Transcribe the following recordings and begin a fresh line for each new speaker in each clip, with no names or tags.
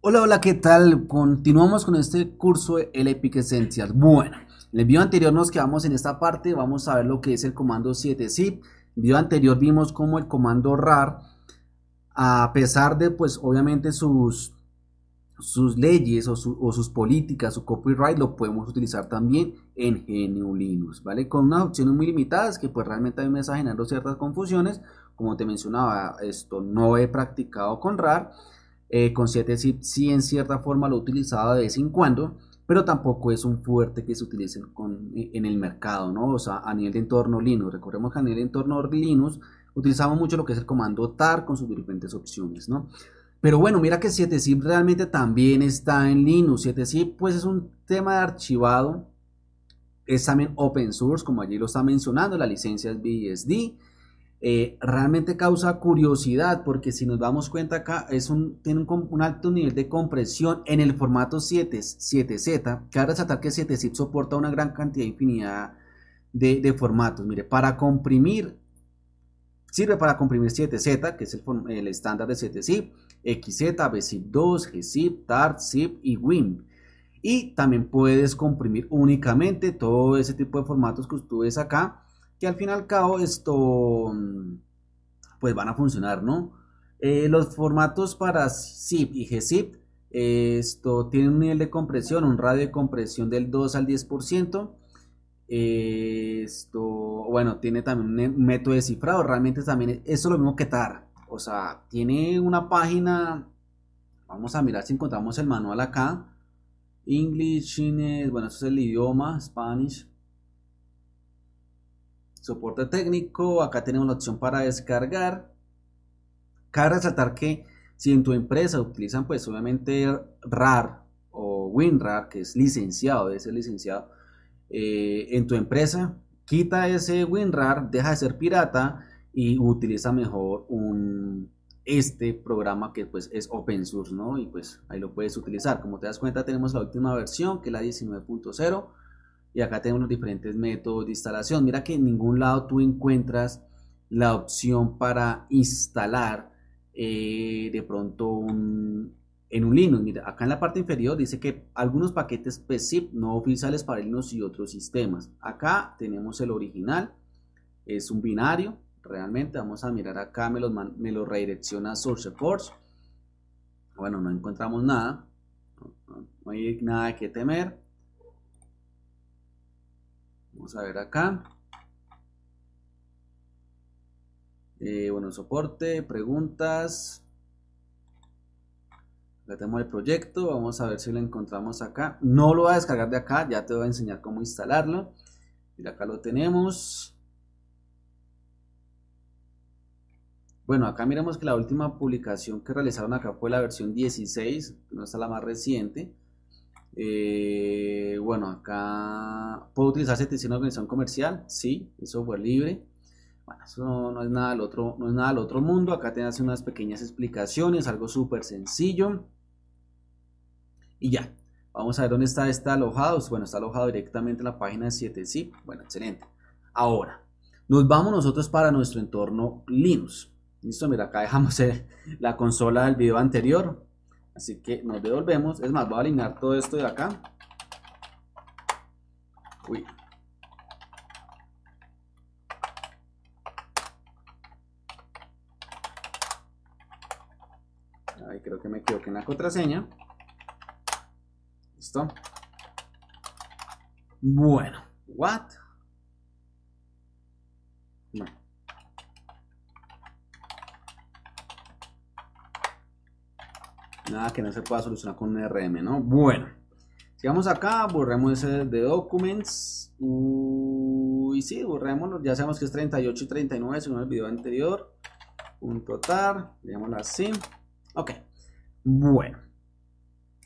Hola, hola, ¿qué tal? Continuamos con este curso de Epic Essentials. Bueno, en el video anterior nos quedamos en esta parte, vamos a ver lo que es el comando 7zip. En el video anterior vimos cómo el comando RAR, a pesar de pues obviamente sus, sus leyes o, sus políticas, su copyright, lo podemos utilizar también en GNU Linux, ¿vale? Con unas opciones muy limitadas que pues realmente a mí me está generando ciertas confusiones. Como te mencionaba, esto no he practicado con RAR eh, con 7 zip sí en cierta forma lo utilizaba de vez en cuando, pero tampoco es un fuerte que se utilice eh, en el mercado, ¿no? O sea, a nivel de entorno Linux. Recordemos que a nivel de entorno Linux utilizamos mucho lo que es el comando tar con sus diferentes opciones, ¿no? Pero bueno, mira que 7zip realmente también está en Linux. 7zip pues es un tema de archivado, es también open source, como allí lo está mencionando, la licencia es BSD. Eh, realmente causa curiosidad, porque si nos damos cuenta acá, es un, tiene un, alto nivel de compresión en el formato 7, 7Z. Cabe resaltar que 7zip soporta una gran cantidad e infinidad de, formatos. Mire, para comprimir, sirve para comprimir 7Z, que es el, estándar de 7zip, XZ, BZIP 2, GZIP, TART, ZIP y WIMP. Y también puedes comprimir únicamente todo ese tipo de formatos que tú ves acá que al fin y al cabo esto, pues van a funcionar, ¿no? Eh, los formatos para zip y gzip, esto tiene un nivel de compresión, un radio de compresión del 2 al 10%. esto, bueno, tiene también un método de cifrado, realmente también eso es lo mismo que TAR. O sea, tiene una página, vamos a mirar si encontramos el manual acá. English, bueno, eso es el idioma, Spanish soporte técnico, acá tenemos la opción para descargar. Cabe resaltar que si en tu empresa utilizan pues obviamente RAR o WinRAR, que es licenciado, debe ser licenciado, eh, en tu empresa, quita ese WinRAR, deja de ser pirata y utiliza mejor un, este programa que pues es open source, ¿no? Y pues ahí lo puedes utilizar. Como te das cuenta tenemos la última versión que es la 19.0 y acá tenemos diferentes métodos de instalación. Mira que en ningún lado tú encuentras la opción para instalar eh, de pronto en un Linux. Mira, acá en la parte inferior dice que algunos paquetes PZIP pues no oficiales para Linux y otros sistemas. Acá tenemos el original, es un binario. Realmente vamos a mirar acá, me lo, me lo redirecciona a SourceForge. Bueno, no encontramos nada. no hay nada que temer. Vamos a ver acá. Eh, bueno, soporte, preguntas. ya tenemos el proyecto. Vamos a ver si lo encontramos acá. No lo voy a descargar de acá. Ya te voy a enseñar cómo instalarlo. Mira, acá lo tenemos. Bueno, acá miremos que la última publicación que realizaron acá fue la versión 16. No está la más reciente. Eh, bueno, acá puedo utilizar 700 en una organización comercial, sí, es software libre. Bueno, eso no, es nada del otro, no es nada del otro mundo. Acá te hace unas pequeñas explicaciones, algo súper sencillo. Y ya, vamos a ver dónde está, está alojado. Bueno, está alojado directamente en la página de 7 Sí, Bueno, excelente. Ahora, nos vamos nosotros para nuestro entorno Linux. Listo, mira, acá dejamos la consola del video anterior. Así que nos devolvemos. Es más, voy a alinear todo esto de acá. Uy. Ahí creo que me equivoqué en la contraseña. Listo. Bueno, what? Bueno. Nada que no se pueda solucionar con un RM, ¿no? Bueno, sigamos acá, borremos ese de Documents. y sí, borrémoslo. Ya sabemos que es 38 y 39 según el video anterior. Punto tar, digámoslo así. Ok, bueno.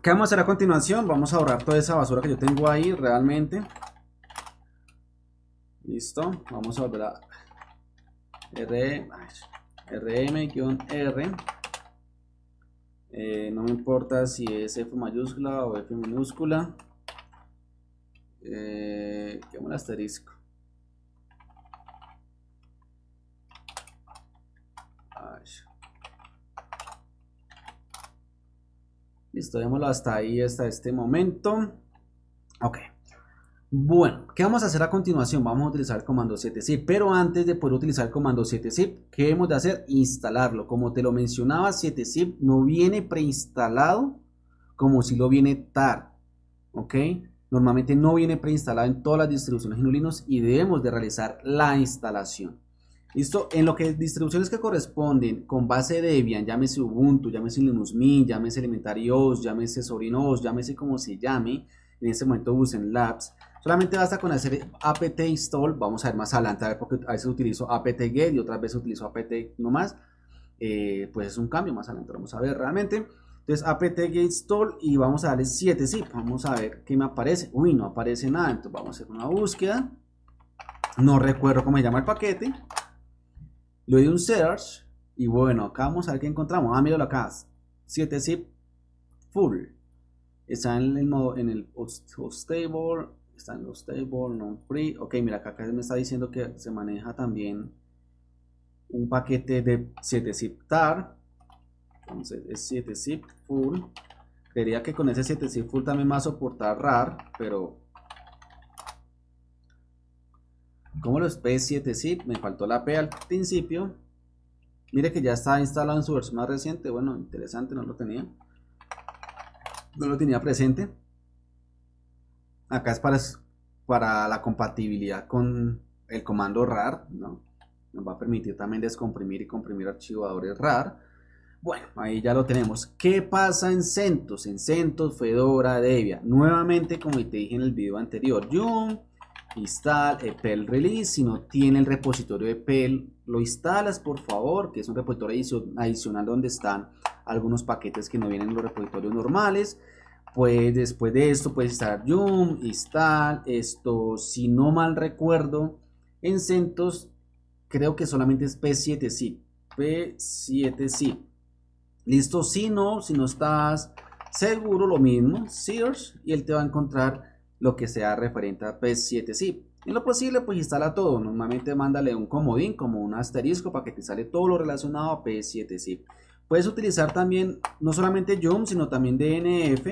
¿Qué vamos a hacer a continuación? Vamos a borrar toda esa basura que yo tengo ahí realmente. Listo, vamos a volver a RM-R. Eh, no me importa si es F mayúscula o F minúscula eh, un asterisco listo, démoslo hasta ahí hasta este momento ok bueno, ¿qué vamos a hacer a continuación? Vamos a utilizar el comando 7zip, pero antes de poder utilizar el comando 7zip, ¿qué hemos de hacer? Instalarlo. Como te lo mencionaba, 7zip no viene preinstalado como si lo viene TAR, ¿ok? Normalmente no viene preinstalado en todas las distribuciones en Linux y debemos de realizar la instalación. Listo, en lo que distribuciones que corresponden con base Debian, llámese Ubuntu, llámese Linux Mint, llámese Elementary OS, llámese Sobrinos, llámese como se llame, en este momento Busen Labs, Solamente basta con hacer apt install, vamos a ver más adelante, a ver porque a veces utilizo apt get y otras veces utilizo apt nomás, eh, pues es un cambio, más adelante vamos a ver realmente. Entonces apt get install y vamos a darle 7 zip, vamos a ver qué me aparece. Uy, no aparece nada, entonces vamos a hacer una búsqueda. No recuerdo cómo se llama el paquete. Le doy un search y bueno, acá vamos a ver qué encontramos. Ah, míralo acá, 7 zip full. Está en el, modo en el host, host table están los table, non free. Ok, mira, acá, me está diciendo que se maneja también un paquete de 7zip tar. Entonces es 7zip full. quería que con ese 7zip full también va a soportar RAR, pero como los P7zip, me faltó la P al principio. Mire que ya está instalado en su versión más reciente. Bueno, interesante, no lo tenía. No lo tenía presente acá es para, para la compatibilidad con el comando RAR, ¿no? Nos va a permitir también descomprimir y comprimir archivadores RAR. Bueno, ahí ya lo tenemos. ¿Qué pasa en CentOS? En CentOS, Fedora, Debian. Nuevamente, como te dije en el video anterior, Yum, install epel e release. Si no tiene el repositorio epel, lo instalas, por favor, que es un repositorio adicional donde están algunos paquetes que no vienen en los repositorios normales. Pues después de esto puedes instalar Yum, instalar esto, si no mal recuerdo, en CentOS creo que solamente es p 7 zip p 7 zip Listo, si no, si no estás seguro, lo mismo, Sears, y él te va a encontrar lo que sea referente a p 7 zip En lo posible, pues instala todo. Normalmente mándale un comodín como un asterisco para que te sale todo lo relacionado a p 7 zip Puedes utilizar también no solamente Yum, sino también DNF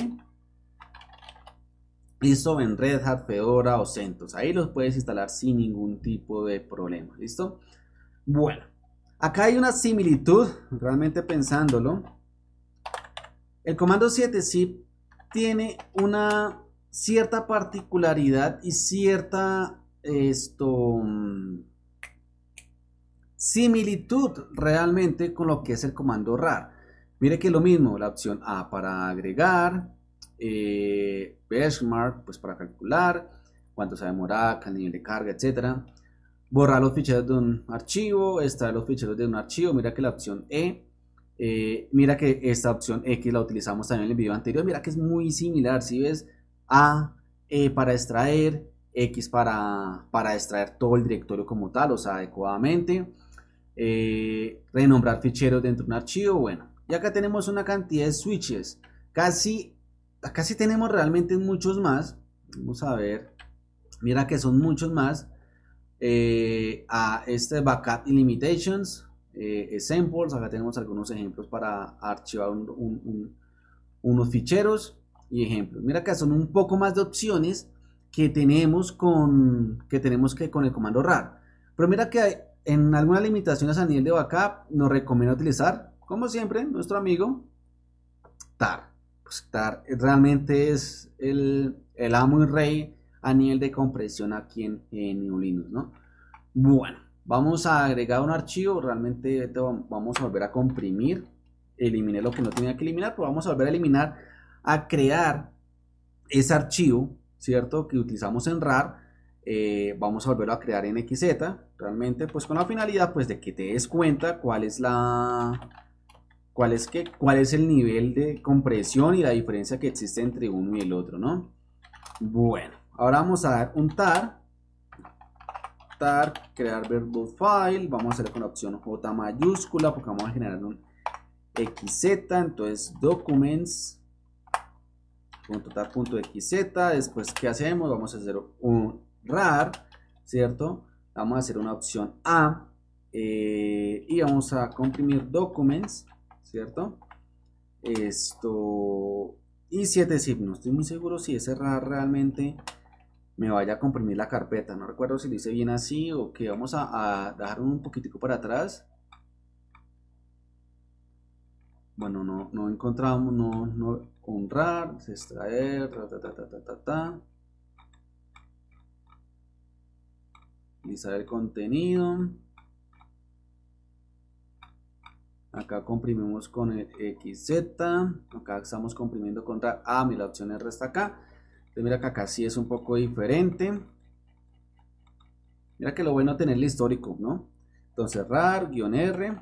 Listo, en Red Hat, Fedora o CentOS. Ahí los puedes instalar sin ningún tipo de problema. ¿Listo? Bueno, acá hay una similitud, realmente pensándolo. El comando 7 sí tiene una cierta particularidad y cierta esto mm, similitud realmente con lo que es el comando RAR. Mire que es lo mismo, la opción A para agregar, eh, benchmark pues para calcular cuánto se demora, el nivel de carga, etcétera. Borrar los ficheros de un archivo, extraer los ficheros de un archivo. Mira que la opción E, eh, mira que esta opción X la utilizamos también en el video anterior. Mira que es muy similar. Si ves A e para extraer, X para, para extraer todo el directorio como tal, o sea, adecuadamente. Eh, renombrar ficheros dentro de un archivo, bueno. Y acá tenemos una cantidad de switches, casi acá sí tenemos realmente muchos más. Vamos a ver. Mira que son muchos más. Eh, a este backup limitations, examples. Eh, acá tenemos algunos ejemplos para archivar unos ficheros y ejemplos. Mira que son un poco más de opciones que tenemos con que tenemos que con el comando RAR. Pero mira que en algunas limitaciones a nivel de backup nos recomienda utilizar, como siempre, nuestro amigo TAR pues, realmente es el, amo y rey a nivel de compresión aquí en, en Linux, ¿no? Bueno, vamos a agregar un archivo, realmente vamos a volver a comprimir, eliminé lo que no tenía que eliminar, pero vamos a volver a eliminar, a crear ese archivo, ¿cierto? Que utilizamos en RAR, eh, vamos a volverlo a crear en XZ, realmente pues con la finalidad pues de que te des cuenta cuál es la cuál es, cuál es el nivel de compresión y la diferencia que existe entre uno y el otro, ¿no? Bueno, ahora vamos a dar un tar, tar, crear verbo file, vamos a hacer con la opción J mayúscula porque vamos a generar un XZ, entonces documents XZ, después ¿qué hacemos? Vamos a hacer un rar, ¿cierto? Vamos a hacer una opción A eh, y vamos a comprimir documents ¿cierto? Esto, y es decir no estoy muy seguro si ese RAR realmente me vaya a comprimir la carpeta, no recuerdo si dice bien así o que vamos a, a dejar un poquitico para atrás. Bueno, no, encontramos, no, no, un RAR, extraer, ta, ta, el contenido. acá comprimimos con el XZ, acá estamos comprimiendo contra A, ah, la opción R está acá, entonces mira que acá sí es un poco diferente, mira que lo bueno tener el histórico, ¿no? Entonces rar, guión R,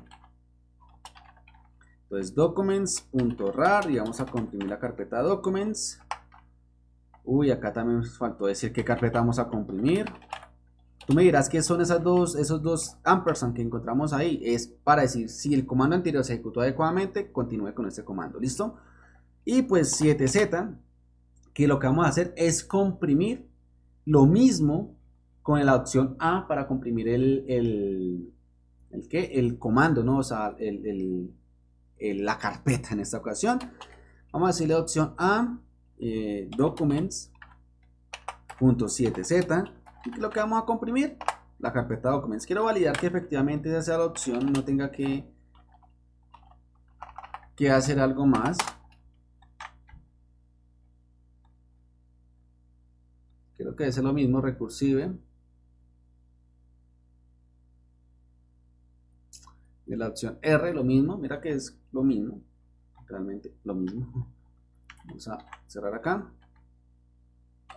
entonces documents.rar y vamos a comprimir la carpeta documents, uy acá también nos faltó decir qué carpeta vamos a comprimir, Tú me dirás que son esas dos, esos dos ampersand que encontramos ahí. Es para decir si el comando anterior se ejecutó adecuadamente, continúe con este comando. ¿Listo? Y pues 7z, que lo que vamos a hacer es comprimir lo mismo con la opción A para comprimir el, el, ¿qué? el comando, ¿no? O sea, la carpeta en esta ocasión. Vamos a decirle opción A, eh, documents.7z y lo que vamos a comprimir, la carpeta documentos, Quiero validar que efectivamente esa sea la opción, no tenga que, que hacer algo más. Creo que es lo mismo, recursive. Y la opción R, lo mismo, mira que es lo mismo, realmente lo mismo. Vamos a cerrar acá.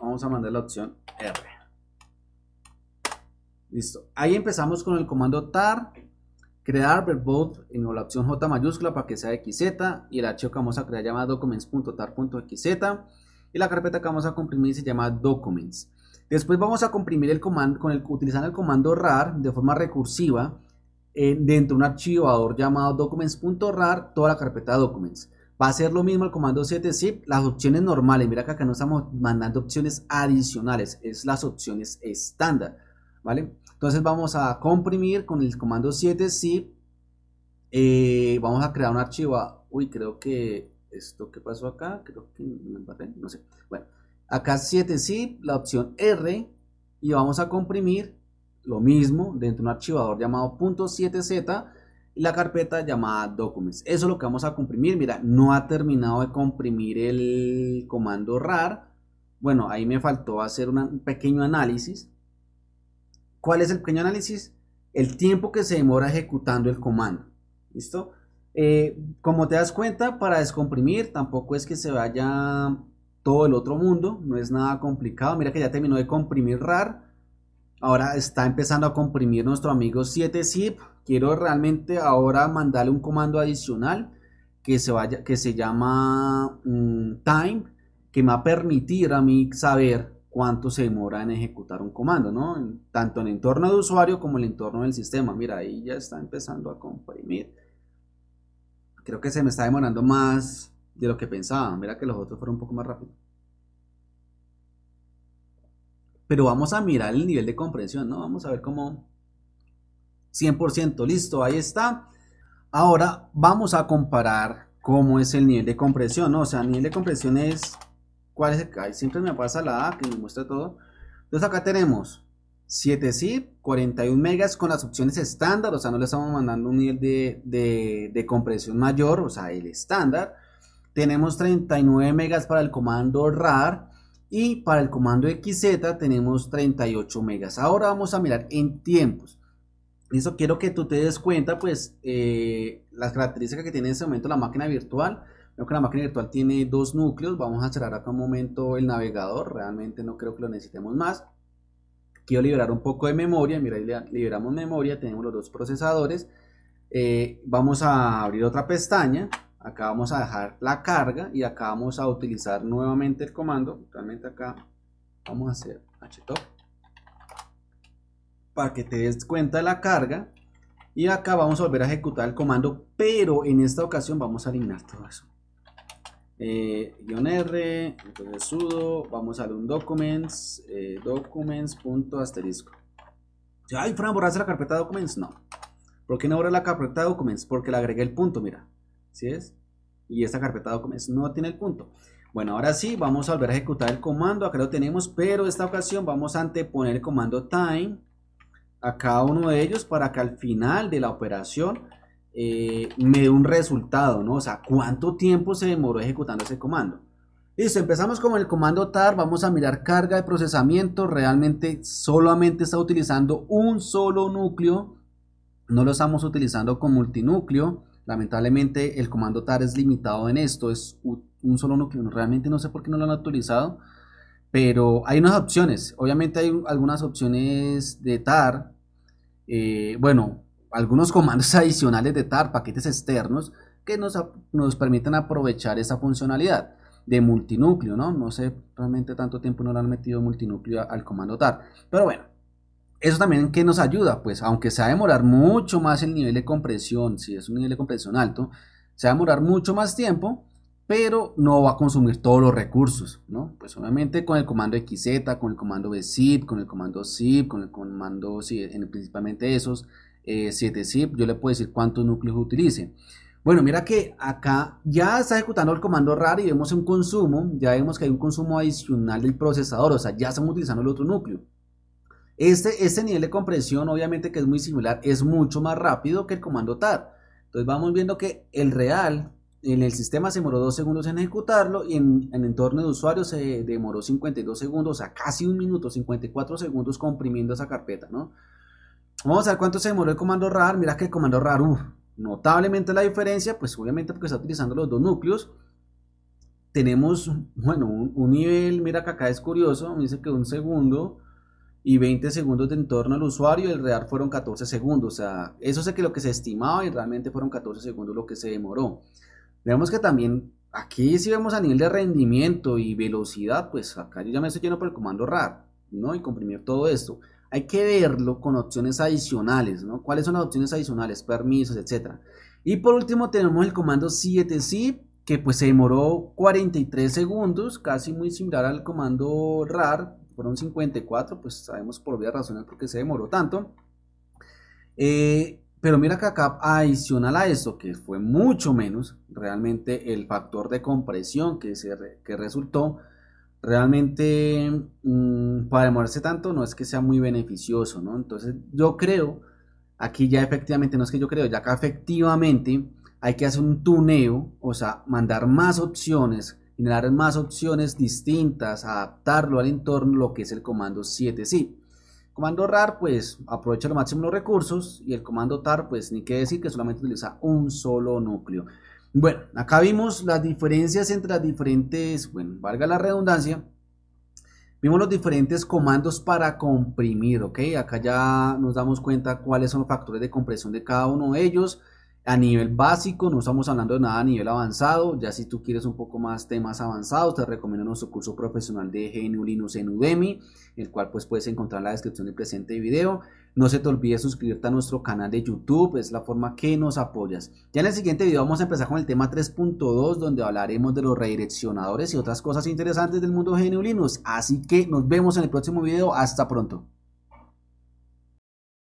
Vamos a mandar la opción R. Listo. Ahí empezamos con el comando tar, crear bot en la opción J mayúscula para que sea XZ y el archivo que vamos a crear llama documents.tar.xz y la carpeta que vamos a comprimir se llama documents. Después vamos a comprimir el comando con el, utilizando el comando rar de forma recursiva eh, dentro de un archivador llamado documents.rar toda la carpeta documents. Va a ser lo mismo el comando 7zip las opciones normales. Mira que no estamos mandando opciones adicionales, es las opciones estándar. ¿vale? Entonces vamos a comprimir con el comando 7 zip. Eh, vamos a crear un archivo. Uy, creo que esto que pasó acá, creo que me no sé. Bueno, acá 7 zip, la opción R y vamos a comprimir lo mismo dentro de un archivador llamado .7z y la carpeta llamada documents. Eso es lo que vamos a comprimir. Mira, no ha terminado de comprimir el comando RAR. Bueno, ahí me faltó hacer un pequeño análisis ¿Cuál es el pequeño análisis? El tiempo que se demora ejecutando el comando. ¿Listo? Eh, como te das cuenta, para descomprimir tampoco es que se vaya todo el otro mundo, no es nada complicado. Mira que ya terminó de comprimir RAR. Ahora está empezando a comprimir nuestro amigo 7zip. Quiero realmente ahora mandarle un comando adicional que se, vaya, que se llama mm, time, que me va a permitir a mí saber cuánto se demora en ejecutar un comando, ¿no? Tanto en el entorno de usuario como en el entorno del sistema. Mira, ahí ya está empezando a comprimir. Creo que se me está demorando más de lo que pensaba. Mira que los otros fueron un poco más rápidos. Pero vamos a mirar el nivel de comprensión, ¿no? Vamos a ver cómo... 100%, listo, ahí está. Ahora vamos a comparar cómo es el nivel de compresión, ¿no? O sea, el nivel de compresión es ¿Cuál es el que Siempre me pasa la A que me muestra todo. Entonces acá tenemos 7 zip, 41 megas con las opciones estándar, o sea, no le estamos mandando un nivel de, de, compresión mayor, o sea, el estándar. Tenemos 39 megas para el comando RAR y para el comando XZ tenemos 38 megas. Ahora vamos a mirar en tiempos. Eso quiero que tú te des cuenta, pues, eh, las características que tiene en este momento la máquina virtual Creo que la máquina virtual tiene dos núcleos. Vamos a cerrar acá un momento el navegador. Realmente no creo que lo necesitemos más. Quiero liberar un poco de memoria. Mira, ahí liberamos memoria. Tenemos los dos procesadores. Eh, vamos a abrir otra pestaña. Acá vamos a dejar la carga y acá vamos a utilizar nuevamente el comando. Realmente acá vamos a hacer htop para que te des cuenta de la carga. Y acá vamos a volver a ejecutar el comando, pero en esta ocasión vamos a eliminar todo eso. Eh, guión R, entonces sudo, vamos a un documents, eh, documents punto asterisco. Ay, Fran, ¿borraste la carpeta de documents? No. ¿Por qué no borré la carpeta de documents? Porque le agregué el punto, mira. ¿Sí es? Y esta carpeta de documents no tiene el punto. Bueno, ahora sí, vamos a volver a ejecutar el comando. Acá lo tenemos, pero esta ocasión vamos a anteponer el comando time a cada uno de ellos para que al final de la operación eh, me dé un resultado, ¿no? O sea, ¿cuánto tiempo se demoró ejecutando ese comando? Listo, empezamos con el comando tar, vamos a mirar carga de procesamiento, realmente solamente está utilizando un solo núcleo, no lo estamos utilizando con multinúcleo, lamentablemente el comando tar es limitado en esto, es un solo núcleo, realmente no sé por qué no lo han actualizado, pero hay unas opciones, obviamente hay algunas opciones de tar, eh, bueno, algunos comandos adicionales de TAR, paquetes externos, que nos, nos permiten aprovechar esa funcionalidad de multinúcleo, ¿no? No sé, realmente tanto tiempo no lo han metido multinúcleo al comando TAR. Pero bueno, eso también que nos ayuda, pues aunque se va a demorar mucho más el nivel de compresión, si es un nivel de compresión alto, se va a demorar mucho más tiempo, pero no va a consumir todos los recursos, ¿no? Pues obviamente con el comando XZ, con el comando BZIP, con el comando ZIP, con el comando, principalmente esos, eh, 7zip, yo le puedo decir cuántos núcleos utilice. Bueno, mira que acá ya está ejecutando el comando RAR y vemos un consumo, ya vemos que hay un consumo adicional del procesador, o sea, ya estamos utilizando el otro núcleo. Este, este nivel de compresión, obviamente que es muy similar, es mucho más rápido que el comando TAR. Entonces vamos viendo que el real en el sistema se demoró 2 segundos en ejecutarlo y en, en entorno de usuario se demoró 52 segundos, o sea, casi un minuto, 54 segundos comprimiendo esa carpeta, ¿no? Vamos a ver cuánto se demoró el comando RAR. Mira que el comando RAR, notablemente la diferencia, pues obviamente porque está utilizando los dos núcleos. Tenemos, bueno, un, nivel, mira que acá es curioso, me dice que un segundo y 20 segundos de entorno al usuario, el RAR fueron 14 segundos, o sea, eso sé que lo que se estimaba y realmente fueron 14 segundos lo que se demoró. Vemos que también aquí si vemos a nivel de rendimiento y velocidad, pues acá yo ya me estoy lleno por el comando RAR, ¿no? Y comprimir todo esto. Hay que verlo con opciones adicionales, ¿no? ¿Cuáles son las opciones adicionales? Permisos, etc. Y por último tenemos el comando 7zip que pues se demoró 43 segundos, casi muy similar al comando RAR, fueron 54, pues sabemos por vía razones por qué se demoró tanto. Eh, pero mira que acá adicional a esto, que fue mucho menos, realmente el factor de compresión que, se que resultó realmente mm, para demorarse tanto no es que sea muy beneficioso, ¿no? Entonces yo creo, aquí ya efectivamente, no es que yo creo, ya que efectivamente hay que hacer un tuneo, o sea, mandar más opciones, generar más opciones distintas, adaptarlo al entorno, lo que es el comando 7 sí. Comando RAR, pues aprovecha lo máximo los recursos y el comando TAR, pues ni que decir que solamente utiliza un solo núcleo. Bueno, acá vimos las diferencias entre las diferentes, bueno, valga la redundancia, vimos los diferentes comandos para comprimir, ¿ok? Acá ya nos damos cuenta cuáles son los factores de compresión de cada uno de ellos. A nivel básico, no estamos hablando de nada a nivel avanzado. Ya si tú quieres un poco más temas avanzados, te recomiendo nuestro curso profesional de GNU Linux en Udemy, el cual pues puedes encontrar en la descripción del presente video. No se te olvide suscribirte a nuestro canal de YouTube, es la forma que nos apoyas. Ya en el siguiente video vamos a empezar con el tema 3.2 donde hablaremos de los redireccionadores y otras cosas interesantes del mundo GNU Así que nos vemos en el próximo video, hasta pronto.